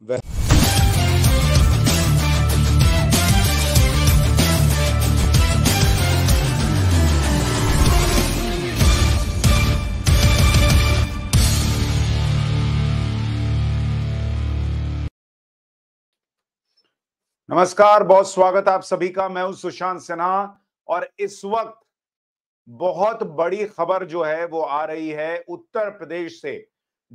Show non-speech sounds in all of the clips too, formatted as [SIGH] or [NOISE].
नमस्कार बहुत स्वागत आप सभी का मैं हूं सुशांत सिन्हा और इस वक्त बहुत बड़ी खबर जो है वो आ रही है उत्तर प्रदेश से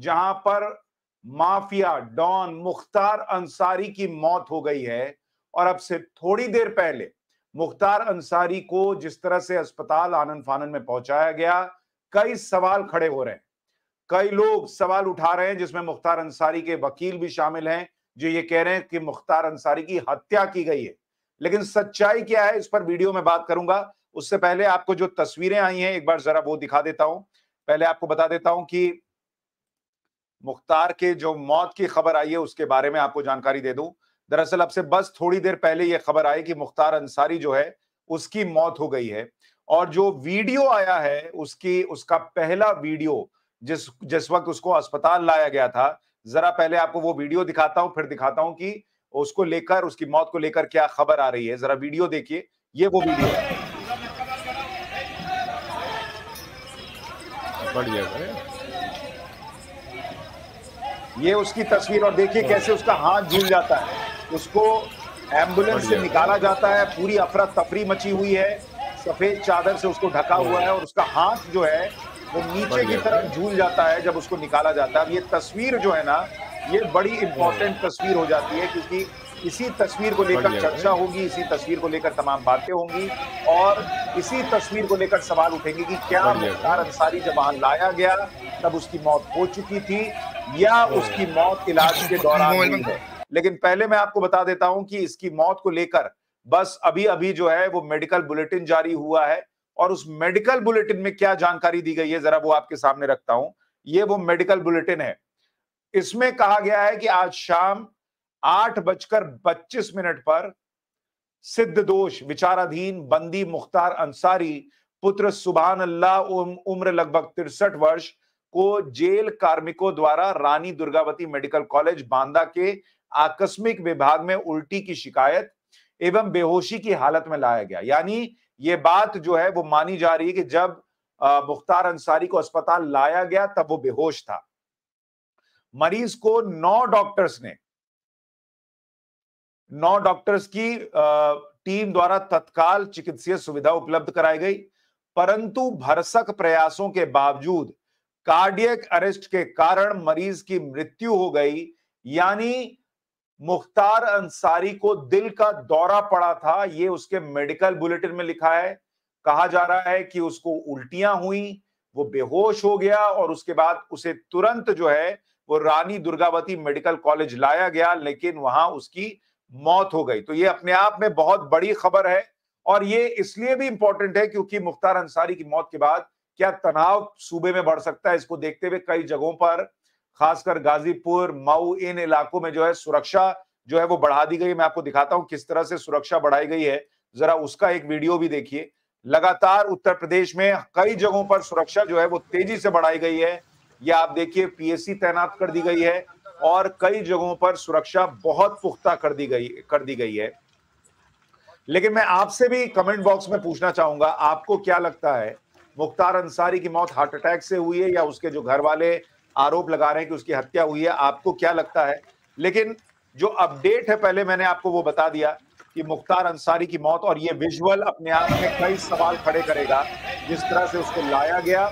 जहां पर माफिया डॉन मुख्तार अंसारी की मौत हो गई है और अब से थोड़ी देर पहले मुख्तार अंसारी को जिस तरह से अस्पताल आनंद फानन में पहुंचाया गया कई सवाल खड़े हो रहे हैं कई लोग सवाल उठा रहे हैं जिसमें मुख्तार अंसारी के वकील भी शामिल हैं जो ये कह रहे हैं कि मुख्तार अंसारी की हत्या की गई है लेकिन सच्चाई क्या है इस पर वीडियो में बात करूंगा उससे पहले आपको जो तस्वीरें आई हैं एक बार जरा वो दिखा देता हूं पहले आपको बता देता हूं कि मुख्तार के जो मौत की खबर आई है उसके बारे में आपको जानकारी दे दूं दरअसल अब से बस थोड़ी देर पहले यह खबर आई कि मुख्तार अंसारी जो है उसकी मौत हो गई है और जो वीडियो आया है उसकी उसका पहला वीडियो जिस जिस वक्त उसको अस्पताल लाया गया था जरा पहले आपको वो वीडियो दिखाता हूं फिर दिखाता हूं कि उसको लेकर उसकी मौत को लेकर क्या खबर आ रही है जरा वीडियो देखिए ये वो वीडियो है बढ़िया ये उसकी तस्वीर और देखिए कैसे उसका हाथ झूल जाता है उसको एम्बुलेंस से निकाला जाता है पूरी अफरा तफरी मची हुई है सफेद चादर से उसको ढका हुआ है और उसका हाथ जो है वो नीचे की तरफ झूल जाता है जब उसको निकाला जाता है अब ये तस्वीर जो है ना ये बड़ी इंपॉर्टेंट तस्वीर हो जाती है क्योंकि इसी तस्वीर को लेकर चर्चा होगी इसी तस्वीर को लेकर तमाम बातें होंगी और इसी तस्वीर को लेकर सवाल उठेंगे कि क्या मुख्तार अंसारी जब वहां लाया गया तब उसकी मौत हो चुकी थी या उसकी मौत इलाज के दौरान हुई है लेकिन पहले मैं आपको बता देता हूं कि इसकी मौत को लेकर बस अभी अभी जो है वो मेडिकल बुलेटिन जारी हुआ है और उस मेडिकल बुलेटिन में क्या जानकारी दी गई है जरा वो आपके सामने रखता हूं ये वो मेडिकल बुलेटिन है इसमें कहा गया है कि आज शाम आठ बजकर पच्चीस मिनट पर सिद्ध दोष विचाराधीन बंदी मुख्तार अंसारी पुत्र सुबहान अल्लाह उम्र लगभग तिरसठ वर्ष को जेल कार्मिकों द्वारा रानी दुर्गावती मेडिकल कॉलेज बांदा के आकस्मिक विभाग में उल्टी की शिकायत एवं बेहोशी की हालत में लाया गया यानी ये बात जो है वो मानी जा रही है कि जब मुख्तार अंसारी को अस्पताल लाया गया तब वो बेहोश था मरीज को नौ डॉक्टर्स ने नौ डॉक्टर्स की टीम द्वारा तत्काल चिकित्सीय सुविधा उपलब्ध कराई गई परंतु भरसक प्रयासों के बावजूद कार्डियक अरेस्ट के कारण मरीज की मृत्यु हो गई यानी मुख्तार अंसारी को दिल का दौरा पड़ा था ये उसके मेडिकल बुलेटिन में लिखा है कहा जा रहा है कि उसको उल्टियां हुई वो बेहोश हो गया और उसके बाद उसे तुरंत जो है वो रानी दुर्गावती मेडिकल कॉलेज लाया गया लेकिन वहां उसकी मौत हो गई तो ये अपने आप में बहुत बड़ी खबर है और ये इसलिए भी इंपॉर्टेंट है क्योंकि मुख्तार अंसारी की मौत के बाद क्या तनाव सूबे में बढ़ सकता है इसको देखते हुए कई जगहों पर खासकर गाजीपुर मऊ इन इलाकों में जो है सुरक्षा जो है वो बढ़ा दी गई मैं आपको दिखाता हूं किस तरह से सुरक्षा बढ़ाई गई है जरा उसका एक वीडियो भी देखिए लगातार उत्तर प्रदेश में कई जगहों पर सुरक्षा जो है वो तेजी से बढ़ाई गई है यह आप देखिए पीएससी तैनात कर दी गई है और कई जगहों पर सुरक्षा बहुत पुख्ता कर दी गई कर दी गई है लेकिन मैं आपसे भी कमेंट बॉक्स में पूछना चाहूंगा आपको क्या लगता है मुख्तार अंसारी की मौत हार्ट अटैक से हुई है या उसके जो घर वाले आरोप लगा रहे हैं कि उसकी हत्या हुई है आपको क्या लगता है लेकिन जो अपडेट है पहले मैंने आपको वो बता दिया कि मुख्तार अंसारी की मौत और ये विजुअल अपने आप में कई सवाल खड़े करेगा जिस तरह से उसको लाया गया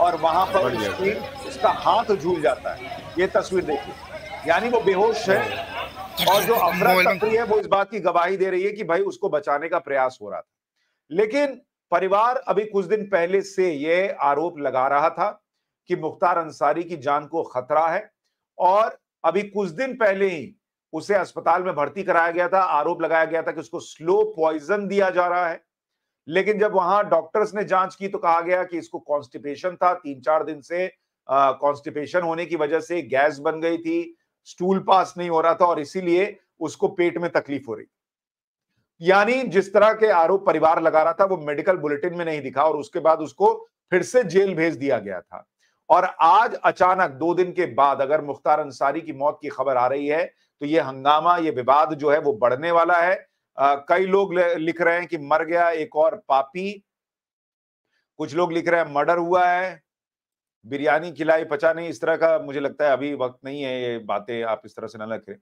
और वहां पर उसकी उसका हाथ झूल जाता है ये तस्वीर देखिए यानी वो बेहोश है और जो अफरा है वो इस बात की गवाही दे रही है कि भाई उसको बचाने का प्रयास हो रहा था लेकिन परिवार अभी कुछ दिन पहले से यह आरोप लगा रहा था कि मुख्तार अंसारी की जान को खतरा है और अभी कुछ दिन पहले ही उसे अस्पताल में भर्ती कराया गया था आरोप लगाया गया था कि उसको स्लो पॉइजन दिया जा रहा है लेकिन जब वहां डॉक्टर्स ने जांच की तो कहा गया कि इसको कॉन्स्टिपेशन था तीन चार दिन से कॉन्स्टिपेशन होने की वजह से गैस बन गई थी स्टूल पास नहीं हो रहा था और इसीलिए उसको पेट में तकलीफ हो रही यानी जिस तरह के आरोप परिवार लगा रहा था वो मेडिकल बुलेटिन में नहीं दिखा और उसके बाद उसको फिर से जेल भेज दिया गया था और आज अचानक दो दिन के बाद अगर मुख्तार अंसारी की मौत की खबर आ रही है तो ये हंगामा ये विवाद जो है वो बढ़ने वाला है आ, कई लोग लिख रहे हैं कि मर गया एक और पापी कुछ लोग लिख रहे हैं मर्डर हुआ है बिरयानी खिलाई पचा नहीं इस तरह का मुझे लगता है अभी वक्त नहीं है ये बातें आप इस तरह से ना लिख रहे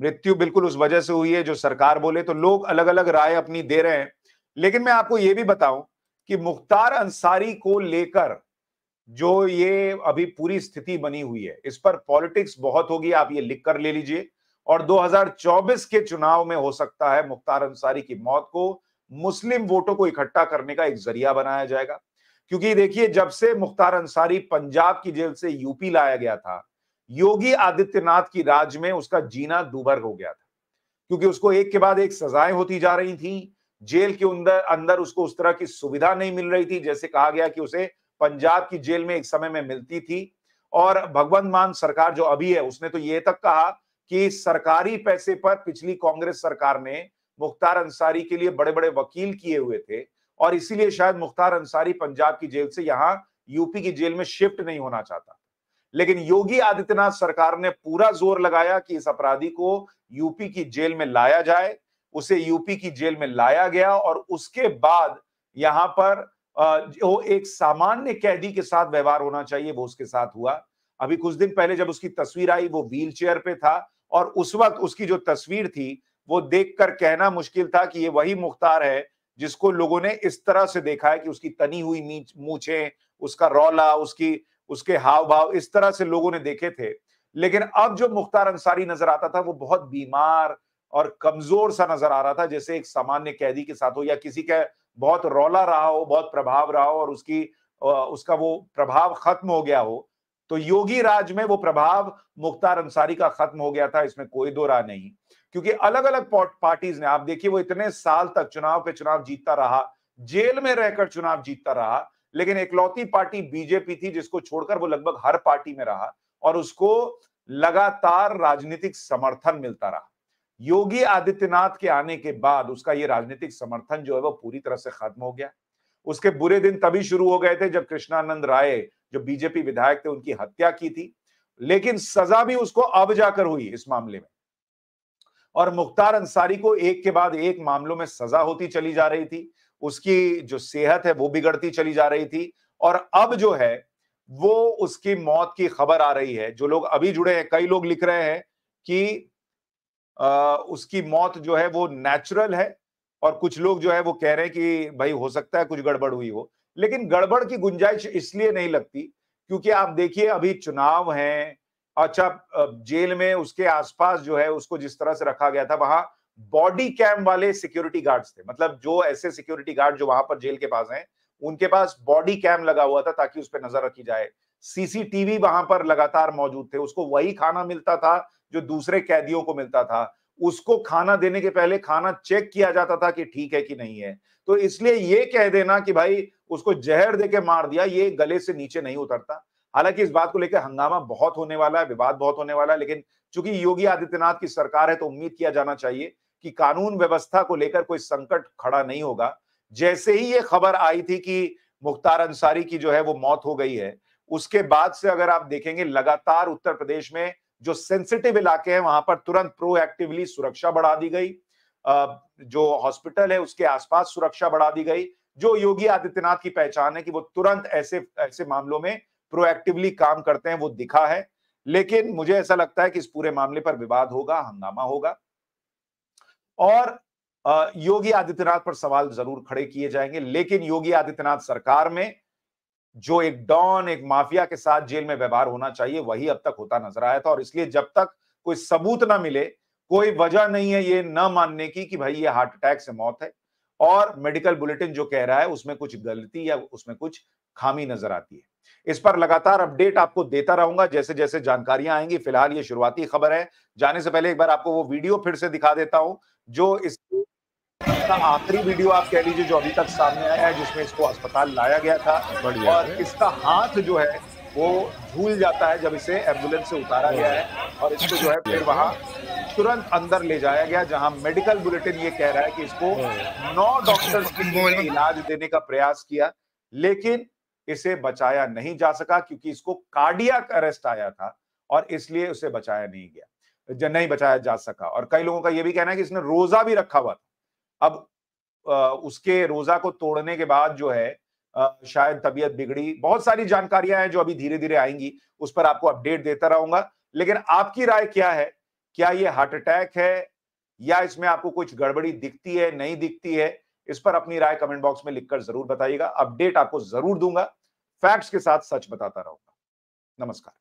मृत्यु बिल्कुल उस वजह से हुई है जो सरकार बोले तो लोग अलग अलग राय अपनी दे रहे हैं लेकिन मैं आपको ये भी बताऊं कि मुख्तार अंसारी को लेकर जो ये अभी पूरी स्थिति बनी हुई है इस पर पॉलिटिक्स बहुत होगी आप ये लिख कर ले लीजिए और 2024 के चुनाव में हो सकता है मुख्तार अंसारी की मौत को मुस्लिम वोटों को इकट्ठा करने का एक जरिया बनाया जाएगा क्योंकि देखिए जब से मुख्तार अंसारी पंजाब की जेल से यूपी लाया गया था योगी आदित्यनाथ की राज में उसका जीना दुभर हो गया था क्योंकि उसको एक के बाद एक सजाएं होती जा रही थी जेल के अंदर अंदर उसको उस तरह की सुविधा नहीं मिल रही थी जैसे कहा गया कि उसे पंजाब की जेल में एक समय में मिलती थी और भगवंत मान सरकार जो अभी है उसने तो ये तक कहा कि सरकारी पैसे पर पिछली कांग्रेस सरकार ने मुख्तार अंसारी के लिए बड़े बड़े वकील किए हुए थे और इसीलिए शायद मुख्तार अंसारी पंजाब की जेल से यहाँ यूपी की जेल में शिफ्ट नहीं होना चाहता लेकिन योगी आदित्यनाथ सरकार ने पूरा जोर लगाया कि इस अपराधी को यूपी की जेल में लाया जाए उसे यूपी की जेल में लाया गया और उसके बाद यहां पर जो एक सामान्य कैदी के साथ व्यवहार होना चाहिए वो उसके साथ हुआ अभी कुछ दिन पहले जब उसकी तस्वीर आई वो व्हील चेयर पे था और उस वक्त उसकी जो तस्वीर थी वो देखकर कहना मुश्किल था कि ये वही मुख्तार है जिसको लोगों ने इस तरह से देखा है कि उसकी तनी हुई मूछे उसका रौला उसकी उसके हाव भाव इस तरह से लोगों ने देखे थे लेकिन अब जो मुख्तार अंसारी नजर आता था वो बहुत बीमार और कमजोर सा नजर आ रहा था जैसे एक सामान्य कैदी के साथ हो या किसी का बहुत रौला रहा हो बहुत प्रभाव रहा हो और उसकी उसका वो प्रभाव खत्म हो गया हो तो योगी राज में वो प्रभाव मुख्तार अंसारी का खत्म हो गया था इसमें कोई दो राय नहीं क्योंकि अलग अलग पार्टीज ने आप देखिए वो इतने साल तक चुनाव पे चुनाव जीतता रहा जेल में रहकर चुनाव जीतता रहा लेकिन एकलौती पार्टी बीजेपी थी जिसको छोड़कर वो लगभग हर पार्टी में रहा और उसको लगातार राजनीतिक समर्थन मिलता रहा योगी आदित्यनाथ के आने के बाद उसका ये राजनीतिक समर्थन जो है वो पूरी तरह से खत्म हो गया उसके बुरे दिन तभी शुरू हो गए थे जब कृष्णानंद राय जो बीजेपी विधायक थे उनकी हत्या की थी लेकिन सजा भी उसको अब जाकर हुई इस मामले में और मुख्तार अंसारी को एक के बाद एक मामलों में सजा होती चली जा रही थी उसकी जो सेहत है वो बिगड़ती चली जा रही थी और अब जो है वो उसकी मौत की खबर आ रही है जो लोग अभी जुड़े हैं कई लोग लिख रहे हैं कि आ, उसकी मौत जो है वो नेचुरल है और कुछ लोग जो है वो कह रहे हैं कि भाई हो सकता है कुछ गड़बड़ हुई हो लेकिन गड़बड़ की गुंजाइश इसलिए नहीं लगती क्योंकि आप देखिए अभी चुनाव है अच्छा जेल में उसके आसपास जो है उसको जिस तरह से रखा गया था वहां बॉडी कैम वाले सिक्योरिटी गार्ड्स थे मतलब जो ऐसे सिक्योरिटी गार्ड जो वहां पर जेल के पास हैं उनके पास बॉडी कैम लगा हुआ था ताकि उस पर नजर रखी जाए सीसीटीवी वहां पर लगातार मौजूद थे उसको वही खाना मिलता था जो दूसरे कैदियों को मिलता था उसको खाना देने के पहले खाना चेक किया जाता था कि ठीक है कि नहीं है तो इसलिए ये कह देना कि भाई उसको जहर देके मार दिया ये गले से नीचे नहीं उतरता हालांकि इस बात को लेकर हंगामा बहुत होने वाला है विवाद बहुत होने वाला है लेकिन चूंकि योगी आदित्यनाथ की सरकार है तो उम्मीद किया जाना चाहिए कि कानून व्यवस्था को लेकर कोई संकट खड़ा नहीं होगा जैसे ही ये खबर आई थी कि मुख्तार अंसारी की जो है वो मौत हो गई है उसके बाद से अगर आप देखेंगे लगातार उत्तर प्रदेश में जो सेंसिटिव इलाके हैं वहां पर तुरंत प्रोएक्टिवली सुरक्षा बढ़ा दी गई जो हॉस्पिटल है उसके आसपास सुरक्षा बढ़ा दी गई जो योगी आदित्यनाथ की पहचान है कि वो तुरंत ऐसे ऐसे मामलों में प्रोएक्टिवली काम करते हैं वो दिखा है लेकिन मुझे ऐसा लगता है कि इस पूरे मामले पर विवाद होगा हंगामा होगा और योगी आदित्यनाथ पर सवाल जरूर खड़े किए जाएंगे लेकिन योगी आदित्यनाथ सरकार में जो एक डॉन एक माफिया के साथ जेल में व्यवहार होना चाहिए वही अब तक होता नजर आया था और इसलिए जब तक कोई सबूत ना मिले कोई वजह नहीं है ये न मानने की कि भाई ये हार्ट अटैक से मौत है और मेडिकल बुलेटिन जो कह रहा है उसमें कुछ गलती या उसमें कुछ खामी नजर आती है इस पर लगातार अपडेट आपको देता रहूंगा जैसे जैसे जानकारियां आएंगी फिलहाल ये शुरुआती खबर है जाने से पहले एक बार आपको वो वीडियो फिर से दिखा देता हूं जो इस आखिरी वीडियो आप कह लीजिए जो अभी तक सामने आया है जिसमें इसको अस्पताल लाया गया था और इसका हाथ जो है वो झूल जाता है जब इसे एम्बुलेंस से उतारा गया है और इसको जो है फिर वहाँ तुरंत अंदर ले जाया गया जहां मेडिकल बुलेटिन ये कह रहा है कि इसको नौ डॉक्टर्स ने [LAUGHS] इलाज देने का प्रयास किया लेकिन इसे बचाया नहीं जा सका क्योंकि इसको कार्डियक अरेस्ट आया था और इसलिए उसे बचाया नहीं गया नहीं बचाया जा सका और कई लोगों का यह भी कहना है कि इसने रोजा भी रखा हुआ था अब उसके रोजा को तोड़ने के बाद जो है शायद तबीयत बिगड़ी बहुत सारी जानकारियां हैं जो अभी धीरे धीरे आएंगी उस पर आपको अपडेट देता रहूंगा लेकिन आपकी राय क्या है क्या ये हार्ट अटैक है या इसमें आपको कुछ गड़बड़ी दिखती है नहीं दिखती है इस पर अपनी राय कमेंट बॉक्स में लिखकर जरूर बताइएगा अपडेट आपको जरूर दूंगा फैक्ट्स के साथ सच बताता रहूंगा नमस्कार